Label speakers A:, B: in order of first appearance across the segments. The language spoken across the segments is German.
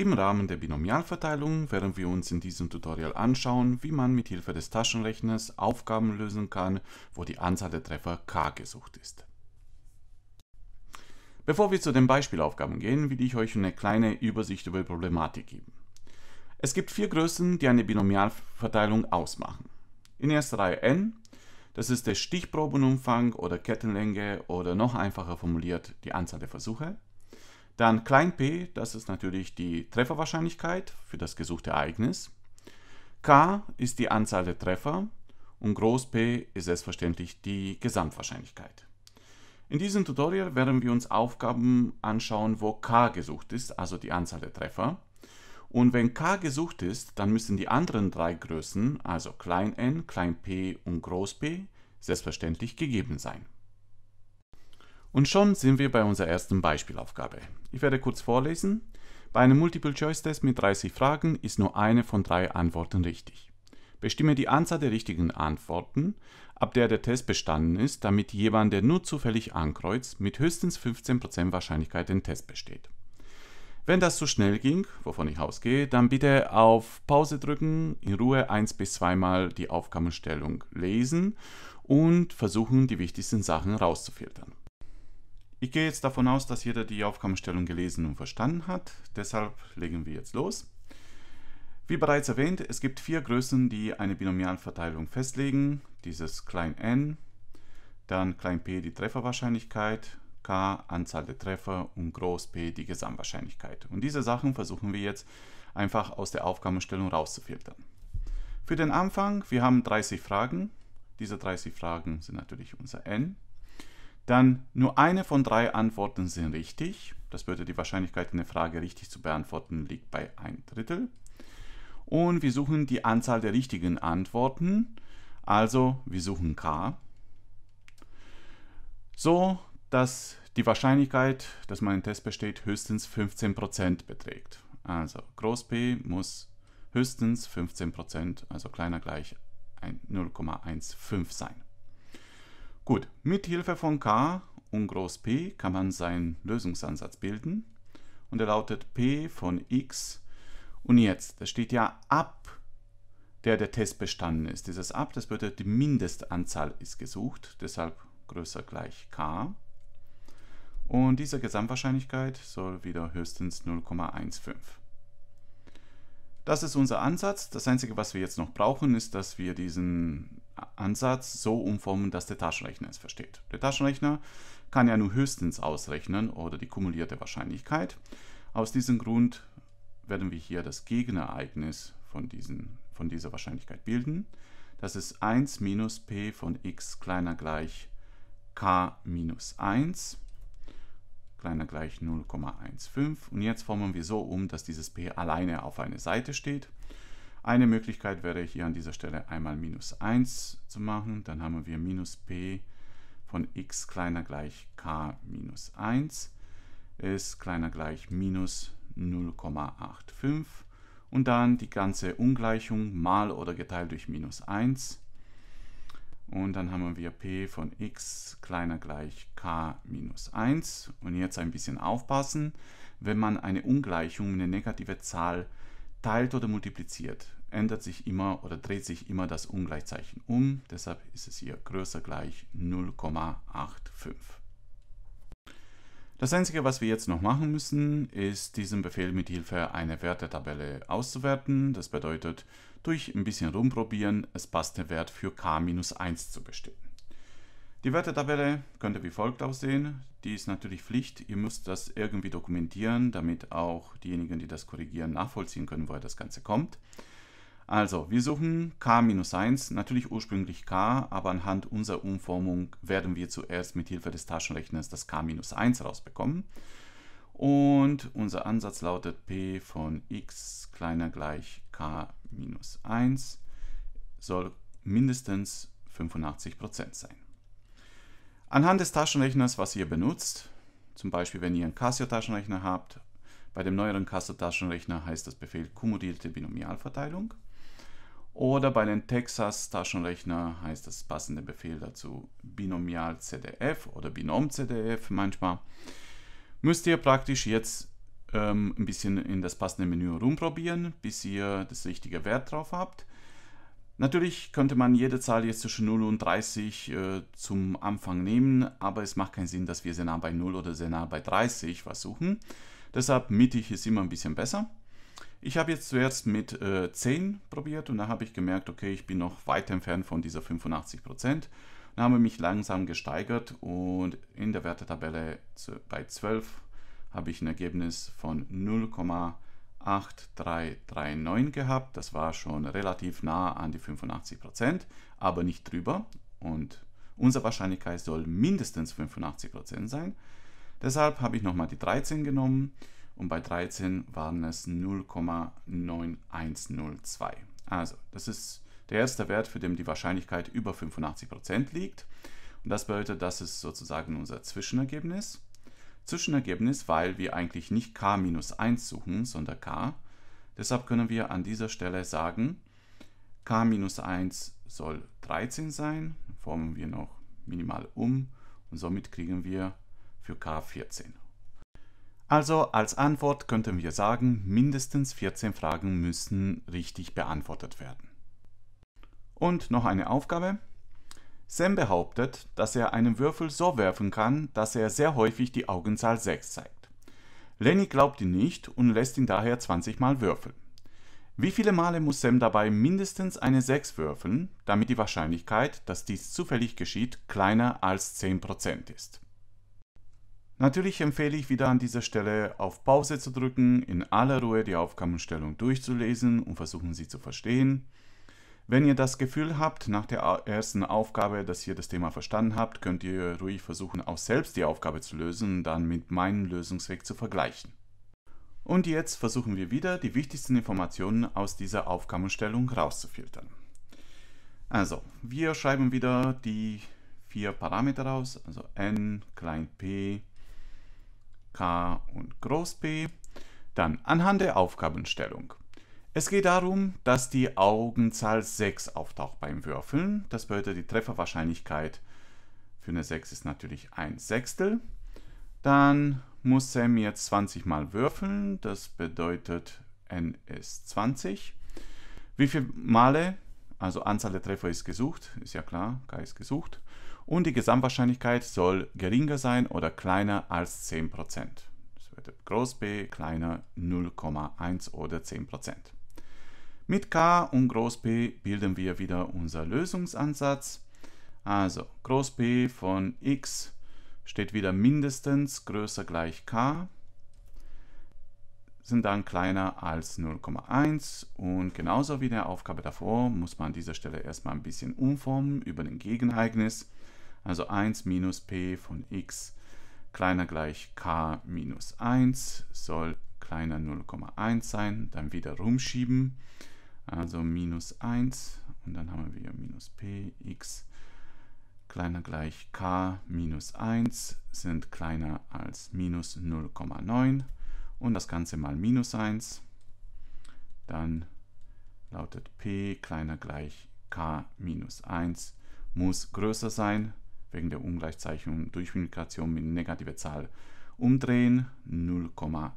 A: Im Rahmen der Binomialverteilung werden wir uns in diesem Tutorial anschauen, wie man mit Hilfe des Taschenrechners Aufgaben lösen kann, wo die Anzahl der Treffer k gesucht ist. Bevor wir zu den Beispielaufgaben gehen, will ich euch eine kleine Übersicht über die Problematik geben. Es gibt vier Größen, die eine Binomialverteilung ausmachen. In erster Reihe n, das ist der Stichprobenumfang oder Kettenlänge oder noch einfacher formuliert die Anzahl der Versuche. Dann klein p, das ist natürlich die Trefferwahrscheinlichkeit für das gesuchte Ereignis. K ist die Anzahl der Treffer und groß P ist selbstverständlich die Gesamtwahrscheinlichkeit. In diesem Tutorial werden wir uns Aufgaben anschauen, wo K gesucht ist, also die Anzahl der Treffer. Und wenn K gesucht ist, dann müssen die anderen drei Größen, also klein n, klein p und groß p, selbstverständlich gegeben sein. Und schon sind wir bei unserer ersten Beispielaufgabe. Ich werde kurz vorlesen. Bei einem Multiple-Choice-Test mit 30 Fragen ist nur eine von drei Antworten richtig. Bestimme die Anzahl der richtigen Antworten, ab der der Test bestanden ist, damit jemand, der nur zufällig ankreuzt, mit höchstens 15% Wahrscheinlichkeit den Test besteht. Wenn das zu schnell ging, wovon ich ausgehe, dann bitte auf Pause drücken, in Ruhe eins bis zweimal die Aufgabenstellung lesen und versuchen, die wichtigsten Sachen rauszufiltern. Ich gehe jetzt davon aus, dass jeder die Aufgabenstellung gelesen und verstanden hat. Deshalb legen wir jetzt los. Wie bereits erwähnt, es gibt vier Größen, die eine Binomialverteilung festlegen. Dieses klein n, dann klein p die Trefferwahrscheinlichkeit, k Anzahl der Treffer und groß p die Gesamtwahrscheinlichkeit. Und diese Sachen versuchen wir jetzt einfach aus der Aufgabenstellung rauszufiltern. Für den Anfang, wir haben 30 Fragen. Diese 30 Fragen sind natürlich unser n dann nur eine von drei Antworten sind richtig. Das bedeutet, die Wahrscheinlichkeit, eine Frage richtig zu beantworten, liegt bei ein Drittel. Und wir suchen die Anzahl der richtigen Antworten. Also wir suchen k. So, dass die Wahrscheinlichkeit, dass man einen Test besteht, höchstens 15% beträgt. Also Groß P muss höchstens 15%, also kleiner gleich 0,15 sein. Gut, mit Hilfe von K und Groß P kann man seinen Lösungsansatz bilden. Und er lautet P von x. Und jetzt, da steht ja ab der der Test bestanden ist. Dieses ab, das bedeutet, die Mindestanzahl ist gesucht, deshalb größer gleich k. Und diese Gesamtwahrscheinlichkeit soll wieder höchstens 0,15. Das ist unser Ansatz. Das Einzige, was wir jetzt noch brauchen, ist, dass wir diesen Ansatz so umformen, dass der Taschenrechner es versteht. Der Taschenrechner kann ja nur höchstens ausrechnen oder die kumulierte Wahrscheinlichkeit. Aus diesem Grund werden wir hier das Gegenereignis von, diesen, von dieser Wahrscheinlichkeit bilden. Das ist 1 minus p von x kleiner gleich k minus 1 kleiner gleich 0,15 und jetzt formen wir so um, dass dieses p alleine auf einer Seite steht eine Möglichkeit wäre hier an dieser Stelle einmal minus 1 zu machen. Dann haben wir minus p von x kleiner gleich k minus 1 ist kleiner gleich minus 0,85 und dann die ganze Ungleichung mal oder geteilt durch minus 1 und dann haben wir p von x kleiner gleich k minus 1 und jetzt ein bisschen aufpassen, wenn man eine Ungleichung, eine negative Zahl teilt oder multipliziert, ändert sich immer oder dreht sich immer das Ungleichzeichen um. Deshalb ist es hier größer gleich 0,85. Das Einzige, was wir jetzt noch machen müssen, ist diesen Befehl mit Hilfe einer Wertetabelle auszuwerten. Das bedeutet, durch ein bisschen rumprobieren, es passt der Wert für k-1 zu bestimmen. Die Wertetabelle könnte wie folgt aussehen. Die ist natürlich Pflicht. Ihr müsst das irgendwie dokumentieren, damit auch diejenigen, die das korrigieren, nachvollziehen können, woher das Ganze kommt. Also, wir suchen k-1, natürlich ursprünglich k, aber anhand unserer Umformung werden wir zuerst mit Hilfe des Taschenrechners das k-1 rausbekommen. Und unser Ansatz lautet p von x kleiner gleich k-1 soll mindestens 85% sein. Anhand des Taschenrechners, was ihr benutzt, zum Beispiel wenn ihr einen Casio-Taschenrechner habt, bei dem neueren Casio-Taschenrechner heißt das Befehl kumulierte Binomialverteilung. Oder bei den Texas-Taschenrechner heißt das passende Befehl dazu Binomial-CDF oder Binom-CDF manchmal. Müsst ihr praktisch jetzt ähm, ein bisschen in das passende Menü rumprobieren, bis ihr das richtige Wert drauf habt. Natürlich könnte man jede Zahl jetzt zwischen 0 und 30 äh, zum Anfang nehmen, aber es macht keinen Sinn, dass wir sehr nah bei 0 oder sehr nah bei 30 was suchen. Deshalb mittig ist immer ein bisschen besser. Ich habe jetzt zuerst mit äh, 10 probiert und da habe ich gemerkt, okay, ich bin noch weit entfernt von dieser 85%. Dann habe ich mich langsam gesteigert und in der Wertetabelle zu, bei 12 habe ich ein Ergebnis von 0,5%. 8339 gehabt. Das war schon relativ nah an die 85%, aber nicht drüber. Und unsere Wahrscheinlichkeit soll mindestens 85% sein. Deshalb habe ich nochmal die 13 genommen und bei 13 waren es 0,9102. Also, das ist der erste Wert, für den die Wahrscheinlichkeit über 85% liegt. Und das bedeutet, das ist sozusagen unser Zwischenergebnis. Zwischenergebnis, weil wir eigentlich nicht k 1 suchen, sondern k. Deshalb können wir an dieser Stelle sagen, k 1 soll 13 sein, formen wir noch minimal um und somit kriegen wir für k 14. Also als Antwort könnten wir sagen, mindestens 14 Fragen müssen richtig beantwortet werden. Und noch eine Aufgabe. Sam behauptet, dass er einen Würfel so werfen kann, dass er sehr häufig die Augenzahl 6 zeigt. Lenny glaubt ihn nicht und lässt ihn daher 20 Mal würfeln. Wie viele Male muss Sam dabei mindestens eine 6 würfeln, damit die Wahrscheinlichkeit, dass dies zufällig geschieht, kleiner als 10% ist? Natürlich empfehle ich wieder an dieser Stelle auf Pause zu drücken, in aller Ruhe die Aufgabenstellung durchzulesen und versuchen sie zu verstehen. Wenn ihr das Gefühl habt, nach der ersten Aufgabe, dass ihr das Thema verstanden habt, könnt ihr ruhig versuchen, auch selbst die Aufgabe zu lösen, und dann mit meinem Lösungsweg zu vergleichen. Und jetzt versuchen wir wieder, die wichtigsten Informationen aus dieser Aufgabenstellung rauszufiltern. Also, wir schreiben wieder die vier Parameter raus, also n, klein p, k und groß p. Dann anhand der Aufgabenstellung. Es geht darum, dass die Augenzahl 6 auftaucht beim Würfeln. Das bedeutet, die Trefferwahrscheinlichkeit für eine 6 ist natürlich ein Sechstel. Dann muss Sam jetzt 20 mal würfeln. Das bedeutet, n ist 20. Wie viele Male, also Anzahl der Treffer ist gesucht, ist ja klar, K ist gesucht. Und die Gesamtwahrscheinlichkeit soll geringer sein oder kleiner als 10%. Das bedeutet groß b kleiner 0,1 oder 10%. Mit K und Groß P bilden wir wieder unser Lösungsansatz. Also Groß P von x steht wieder mindestens größer gleich k, sind dann kleiner als 0,1 und genauso wie der Aufgabe davor muss man an dieser Stelle erstmal ein bisschen umformen über den Gegeneignis. Also 1 minus p von x kleiner gleich k minus 1 soll kleiner 0,1 sein, dann wieder rumschieben also minus 1 und dann haben wir minus p x kleiner gleich k minus 1 sind kleiner als minus 0,9 und das Ganze mal minus 1. Dann lautet p kleiner gleich k minus 1 muss größer sein, wegen der Ungleichzeichnung durch Multiplikation mit negativer Zahl umdrehen 0,9.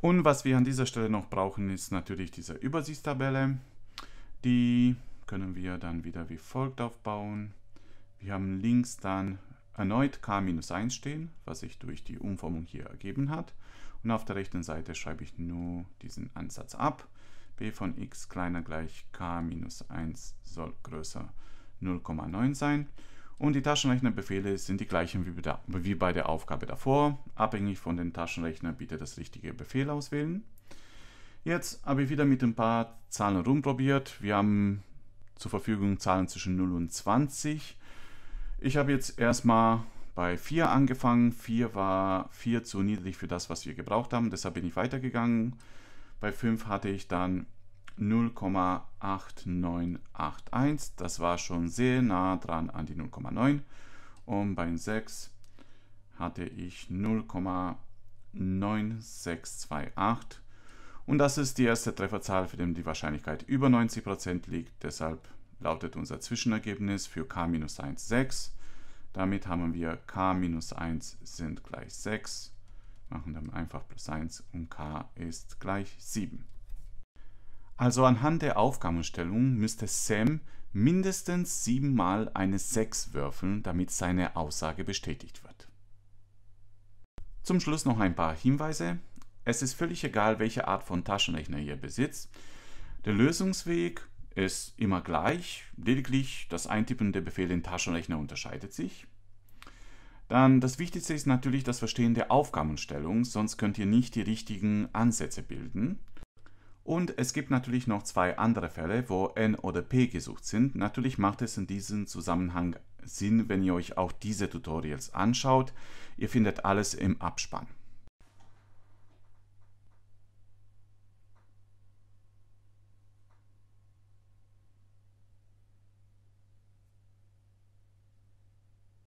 A: Und was wir an dieser Stelle noch brauchen, ist natürlich diese Übersichtstabelle. Die können wir dann wieder wie folgt aufbauen. Wir haben links dann erneut k-1 stehen, was sich durch die Umformung hier ergeben hat. Und auf der rechten Seite schreibe ich nur diesen Ansatz ab. b von x kleiner gleich k-1 soll größer 0,9 sein. Und die Taschenrechnerbefehle sind die gleichen wie bei der Aufgabe davor. Abhängig von den Taschenrechner bitte das richtige Befehl auswählen. Jetzt habe ich wieder mit ein paar Zahlen rumprobiert. Wir haben zur Verfügung Zahlen zwischen 0 und 20. Ich habe jetzt erstmal bei 4 angefangen. 4 war 4 zu niedrig für das, was wir gebraucht haben. Deshalb bin ich weitergegangen. Bei 5 hatte ich dann 0,8981. Das war schon sehr nah dran an die 0,9. Und bei 6 hatte ich 0,9628. Und das ist die erste Trefferzahl, für die die Wahrscheinlichkeit über 90% liegt. Deshalb lautet unser Zwischenergebnis für K-1 6. Damit haben wir K-1 sind gleich 6. Machen dann einfach plus 1 und K ist gleich 7. Also anhand der Aufgabenstellung müsste Sam mindestens siebenmal eine 6 würfeln, damit seine Aussage bestätigt wird. Zum Schluss noch ein paar Hinweise. Es ist völlig egal, welche Art von Taschenrechner ihr besitzt. Der Lösungsweg ist immer gleich, lediglich das Eintippen der Befehle in Taschenrechner unterscheidet sich. Dann das Wichtigste ist natürlich das Verstehen der Aufgabenstellung, sonst könnt ihr nicht die richtigen Ansätze bilden. Und es gibt natürlich noch zwei andere Fälle, wo N oder P gesucht sind. Natürlich macht es in diesem Zusammenhang Sinn, wenn ihr euch auch diese Tutorials anschaut. Ihr findet alles im Abspann.